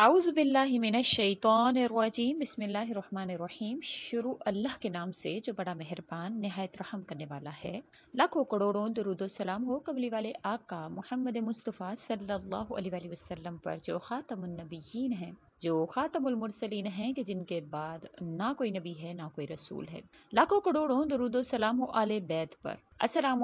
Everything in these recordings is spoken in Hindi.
बिस्मिल्लाहिर्रहमानिर्रहीम शुरू अल्लाह के नाम से जो बड़ा मेहरबान नहायत रहम करने वाला है लाखों करोड़ों दरुद सलाम हो कबली वाले आका मोहम्मद मुस्तफ़ा सल्लल्लाहु अलैहि वसल्लम पर जो ख़ातमनबीन हैं जो ख़ातमुलमरसलिन हैं कि जिनके बाद ना कोई नबी है ना कोई रसूल है लाखों करोड़ों दरुद सलाम आल बैत पर अस्सलाम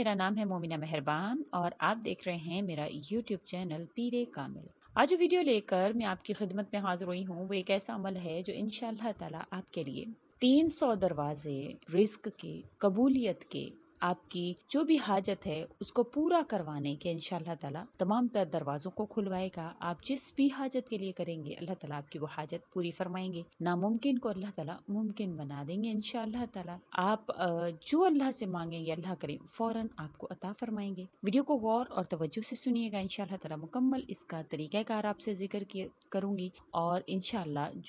मेरा नाम है मोमिना मेहरबान और आप देख रहे हैं मेरा यूट्यूब चैनल पीर कामिल आज जो वीडियो लेकर मैं आपकी खिदमत में हाजिर हुई हूँ वो एक ऐसा अमल है जो इन ताला आपके लिए तीन सौ दरवाजे रिस्क के कबूलियत के आपकी जो भी हाजत है उसको पूरा करवाने के इन ताला तमाम तर दरवाज़ों को खुलवाएगा आप जिस भी हाजत के लिए करेंगे अल्लाह तला आपकी वो हाजत पूरी फरमाएंगे नामुमकिन को अल्लाह तला मुमकिन बना देंगे इन तला आप जो अल्लाह से मांगेंगे अल्लाह करें फौरन आपको अता फरमाएंगे वीडियो को गौर और तवज्जो से सुनिएगा इन तला मुकम्मल इसका तरीक़ाकार आपसे जिक्र करूँगी और इन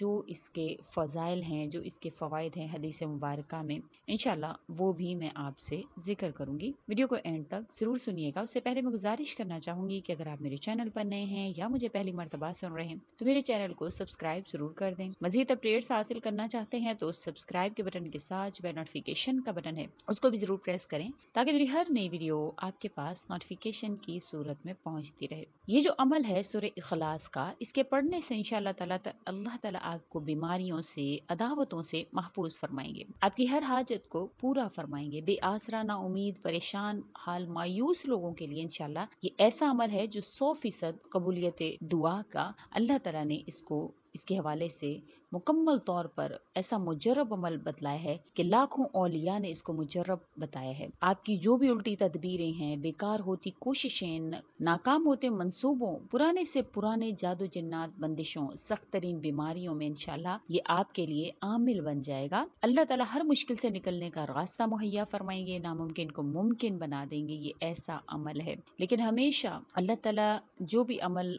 जो इसके फ़ज़ाइल हैं जो इसके फ़वाद हैं हदीस मुबारक में इनशाला वो भी मैं आपसे जिक्र करूंगी वीडियो को एंड तक ज़रूर सुनिएगा उससे पहले मैं गुजारिश करना चाहूँगी कि अगर आप मेरे चैनल पर नए हैं या मुझे पहली मरतबा सुन रहे हैं तो मेरे चैनल को सब्सक्राइब जरूर कर दें मजीद अपडेट्स हासिल करना चाहते हैं तो सब्सक्राइब के बटन के साथ जो नोटिफिकेशन का बटन है उसको भी ज़रूर प्रेस करें ताकि मेरी हर नई वीडियो आपके पास नोटिफिकेशन की सूरत में पहुँचती रहे ये जो अमल है सुर अखलास का इसके पढ़ने से इन अल्लाह तला आपको बीमारियों से अदावतों से महफूज फरमाएंगे आपकी हर हाजत को पूरा फरमाएंगे बे आसरा ना उम्मीद परेशान हाल मायूस लोगों के लिए इन ये ऐसा अमल है जो सौ फीसद कबूलियत दुआ का अल्लाह तला ने इसको इसके हवाले से मुकम्मल तौर पर ऐसा मुजरब अमल बतलाया है कि लाखों ओलिया ने इसको मुजरब बताया है आपकी जो भी उल्टी तदबीरें हैं बेकार होती कोशिशें नाकाम होते मंसूबों पुराने से पुराने जादू जन्नात बंदिशों सख्त तरीन बीमारियों में इनशाला ये आपके लिए आमिल बन जाएगा अल्लाह ताला हर मुश्किल से निकलने का रास्ता मुहैया फरमाएंगे नामुमकिन को मुमकिन बना देंगे ये ऐसा अमल है लेकिन हमेशा अल्लाह ताला जो भी अमल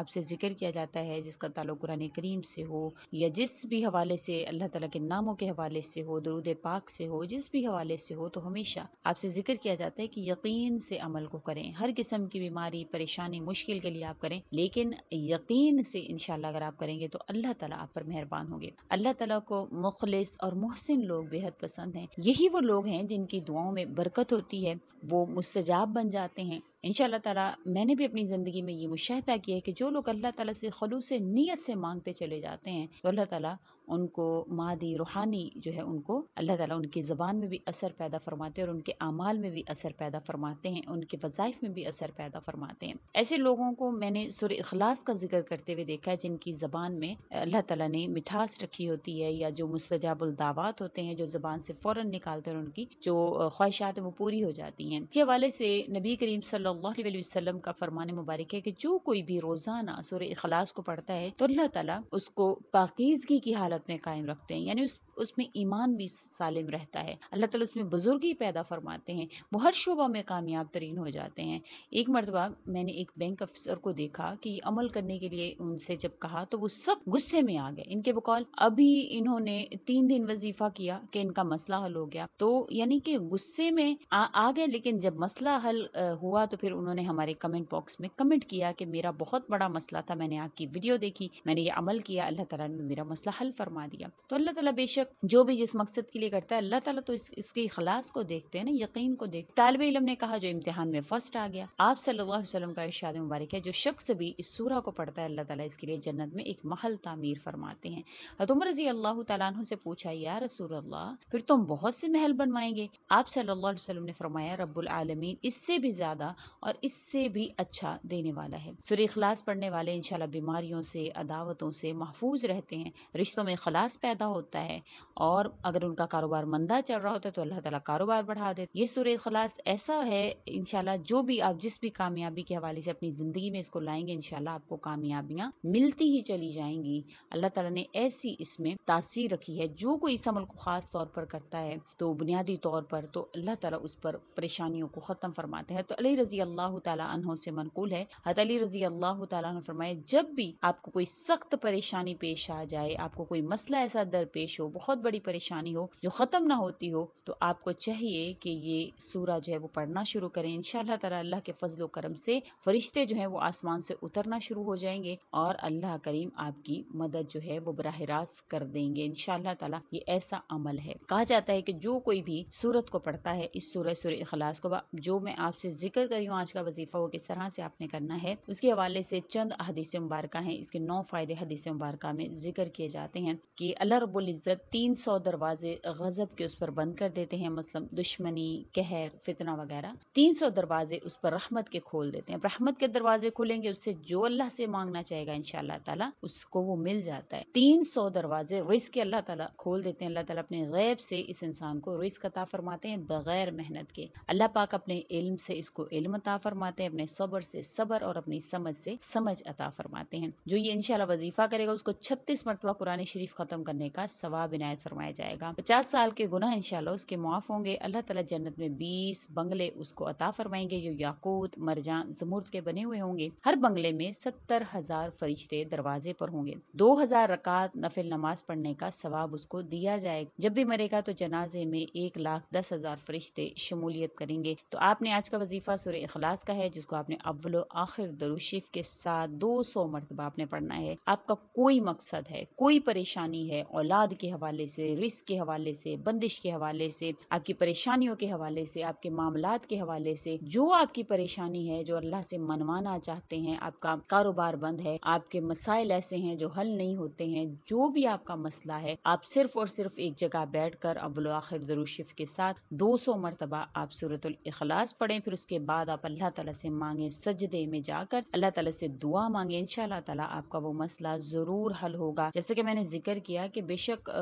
आपसे जिक्र किया जाता है जिसका ताल्लुक कुरान करीम से हो या जिस भी हवाले से अल्लाह ताला के नामों के हवाले से हो दरूद पाक से हो जिस भी हवाले से हो तो हमेशा आपसे जिक्र किया जाता है कि यकीन से अमल को करें हर किस्म की बीमारी परेशानी मुश्किल के लिए आप करें लेकिन यकीन से इनशाला अगर आप करेंगे तो अल्लाह तला आप पर मेहरबान होंगे अल्लाह तला को मुखलिस और मोहसिन लोग बेहद पसंद हैं यही वो लोग हैं जिनकी दुआओं में बरकत होती है वो मुस्तजाब बन जाते हैं इन तला मैंने भी अपनी ज़िंदगी में ये मुशाह किया है कि जो लोग अल्लाह ताला से खलूस नीयत से मांगते चले जाते हैं तो अल्लाह ताला उनको मादी रूहानी जो है उनको अल्लाह ताला उनकी ज़बान में भी असर पैदा फरमाते हैं और उनके अमाल में भी असर पैदा फरमाते हैं उनके वज़ाइफ में भी असर पैदा फरमाते हैं ऐसे लोगों को मैंने सुर अखलास का जिक्र करते हुए देखा है जिनकी ज़बान में अल्लाह ताला ने मिठास रखी होती है या जो मुस्तजाबुलदावत होते हैं जो ज़बान से फ़ौर निकालते हैं उनकी जो ख्वाहिशात वो पूरी हो जाती हैं इसके हवाले से नबी करीम सल्ला वसम का फरमान मुबारक है कि जो कोई भी रोज़ाना सुर अखलास को पढ़ता है तो अल्लाह ताली उसको पाकिजगी की हालत हालत में कायम रखते हैं यानी उस उसमें ईमान भी सालिम रहता है अल्लाह ताला उसमें बुज़ुर्गी पैदा फरमाते हैं वो हर शोबा में कामयाब तरीन हो जाते हैं एक मरतबा मैंने एक बैंक अफसर को देखा कि अमल करने के लिए उनसे जब कहा तो वो सब गुस्से में आ गए इनके बकौल अभी इन्होंने तीन दिन वजीफा किया कि इनका मसला हल हो गया तो यानी कि गुस्से में आ, आ गए लेकिन जब मसला हल हुआ तो फिर उन्होंने हमारे कमेंट बॉक्स में कमेंट किया कि मेरा बहुत बड़ा मसला था मैंने आपकी वीडियो देखी मैंने ये अमल किया अल्लाह तला ने मेरा मसला हल फरमा दिया तो अल्लाह तला बेशक जब जो भी जिस मकसद के लिए करता है अल्लाह ताला तो इस, इसके खलास को देखते हैं ना यकीन को देखते तालब इलम ने कहा जो इम्तिहान में फर्स्ट आ गया आप सल्लल्लाहु अलैहि वसल्लम का इरशाद मुबारक है जो शख्स भी इस सूरा को पढ़ता है अल्लाह ताला इसके लिए जन्नत में एक महल तामीर फरमाते हैं हतुमर रजी अल्लाह तु से पूछा या रसूल अल्लाह फिर तुम तो बहुत से महल बनवाएंगे आप सल्लल्लाहु अलैहि वसल्लम ने फरमाया रब्बुल आलमीन इससे भी ज़्यादा और इससे भी अच्छा देने वाला है सुर अखलास पढ़ने वाले इंशाल्लाह बीमारियों से अदावतों से महफूज रहते हैं रिश्तों में खलास पैदा होता है और अगर उनका कारोबार मंदा चल रहा होता है तो अल्लाह ताला कारोबार बढ़ा देते ये सूर्य खलास ऐसा है इनशाला जो भी आप जिस भी कामयाबी के हवाले से अपनी ज़िंदगी में इसको लाएंगे इन आपको कामयाबियाँ मिलती ही चली जाएंगी अल्लाह ताला ने ऐसी इसमें तासीर रखी है जो कोई इस अमल को ख़ास तौर पर करता है तो बुनियादी तौर पर तो अल्लाह ताला उस पर परेशानियों को ख़त्म फरमाते हैं तो अली रज़ी अल्लाह तहों से मनकूल है हतली अली रज़ी अल्लाह फरमाया जब भी आपको कोई सख्त परेशानी पेश आ जाए आपको कोई मसला ऐसा दरपेश हो बहुत बड़ी परेशानी हो जो ख़त्म ना होती हो तो आपको चाहिए कि ये सूरा जो है वो पढ़ना शुरू करें इन ताला अल्लाह के फजल करम से फरिश्ते जो है वो आसमान से उतरना शुरू हो जाएंगे और अल्लाह करीम आपकी मदद जो है वो बरह रास्त कर देंगे इन ताला ये ऐसा अमल है कहा जाता है कि जो कोई भी सूरत को पढ़ता है इस सूरत सुर अखलास को जो मैं आपसे जिक्र करी हूँ आज का वजीफा वो किस तरह से आपने करना है उसके हवाले से चंद हदीस मुबारक हैं इसके नौ फायदे हदीस मुबारक में जिक्र किए जाते हैं कि अल्लाह रबुल्ज़त तीन सौ दरवाजे गज़ब के उस पर बंद कर देते हैं मसलन मतलब दुश्मनी कहर फितना वगैरह तीन सौ दरवाजे उस पर रहमत के खोल देते हैं रहमत के दरवाजे खुलेंगे उससे जो अल्लाह से मांगना चाहेगा इन ताला उसको वो मिल जाता है तीन सौ दरवाजे रिस्क के अल्लाह ताला खोल देते हैं अल्लाह ताला अपने गैब से इस इंसान को रिस्क अता फरमाते हैं बगैर मेहनत के अल्लाह पाक अपने इल्म से इसको इल्म अता फरमाते हैं अपने सबर से सबर और अपनी समझ से समझ अता फरमाते हैं जो ये इनशाला वजीफा करेगा उसको छत्तीस मरतबा कुरान शरीफ खत्म करने का सवाब इनायत इनायत फरमाया जाएगा पचास साल के गुना इनशाला उसके मुआफ़ होंगे अल्लाह ताला जन्नत में बीस बंगले उसको अता फरमाएंगे जो याकूत मरजा जमूर्त के बने हुए होंगे हर बंगले में सत्तर हज़ार फरिश्ते दरवाजे पर होंगे दो हज़ार रकात नफिल नमाज पढ़ने का सवाब उसको दिया जाएगा जब भी मरेगा तो जनाजे में एक लाख दस हज़ार फरिश्ते शमूलियत करेंगे तो आपने आज का वजीफ़ा सुर अखलास का है जिसको आपने अव्वल आखिर दरुशिफ के साथ दो सौ मरतबा आपने पढ़ना है आपका कोई मकसद है कोई परेशानी है औलाद के हवाले हवाले से रिस्क के हवाले से बंदिश के हवाले से आपकी परेशानियों के हवाले से आपके मामला के हवाले से जो आपकी परेशानी है जो अल्लाह से मनवाना चाहते हैं आपका कारोबार बंद है आपके मसाइल ऐसे हैं जो हल नहीं होते हैं जो भी आपका मसला है आप सिर्फ और सिर्फ एक जगह बैठ कर अबलाखिर दरुशिफ के साथ दो सौ मरतबा आप सूरत अखलास पढ़ें फिर उसके बाद आप अल्लाह तला से मांगे सजदे में जाकर अल्लाह तला से दुआ मांगे इन आपका वो मसला ज़रूर हल होगा जैसे कि मैंने जिक्र किया कि बेशक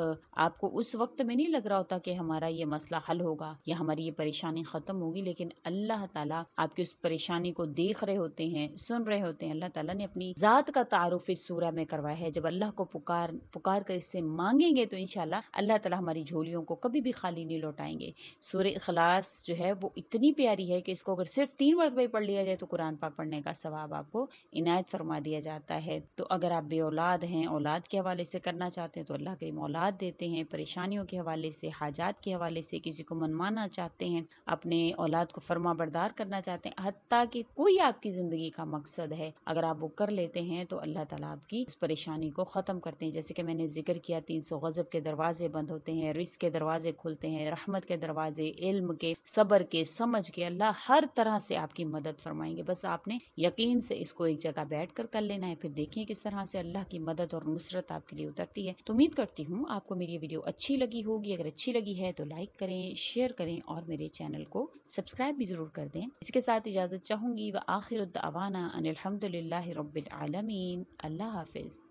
आपको उस वक्त में नहीं लग रहा होता कि हमारा ये मसला हल होगा या हमारी ये परेशानी ख़त्म होगी लेकिन अल्लाह ताला आपकी उस परेशानी को देख रहे होते हैं सुन रहे होते हैं अल्लाह ताला ने अपनी ज़ात का तारुफ इस सूरह में करवाया है जब अल्लाह को पुकार पुकार कर इससे मांगेंगे तो इन अल्लाह ताला हमारी झोलियों को कभी भी खाली नहीं लौटाएंगे सूर्य अखलास जो है वो इतनी प्यारी है कि इसको अगर सिर्फ तीन मरतबा ही पढ़ लिया जाए तो कुरान पाक पढ़ने का सवाब आपको इनायत फरमा दिया जाता है तो अगर आप बे औलाद हैं औलाद के हवाले से करना चाहते हैं तो अल्लाह करीम औलाद देते हैं परेशानियों के हवाले से हाजात के हवाले से किसी को मनमाना चाहते हैं अपने औलाद को फरमा बरदार करना चाहते हैं हती कि कोई आपकी ज़िंदगी का मकसद है अगर आप वो कर लेते हैं तो अल्लाह ताला आपकी इस परेशानी को ख़त्म करते हैं जैसे कि मैंने जिक्र किया तीन सौ गज़ब के दरवाजे बंद होते हैं रिस्क के दरवाजे खुलते हैं रहमत के दरवाजे इल्म के सब्र के समझ के अल्लाह हर तरह से आपकी मदद फरमाएंगे बस आपने यकीन से इसको एक जगह बैठ कर कर लेना है फिर देखिए किस तरह से अल्लाह की मदद और नुसरत आपके लिए उतरती है तो उम्मीद करती हूँ आपको आपको मेरी वीडियो अच्छी लगी होगी अगर अच्छी लगी है तो लाइक करें शेयर करें और मेरे चैनल को सब्सक्राइब भी ज़रूर कर दें इसके साथ इजाज़त चाहूँगी व आखिर अवाना अनिलहमदिल्ला रबालमीन अल्लाह हाफिज़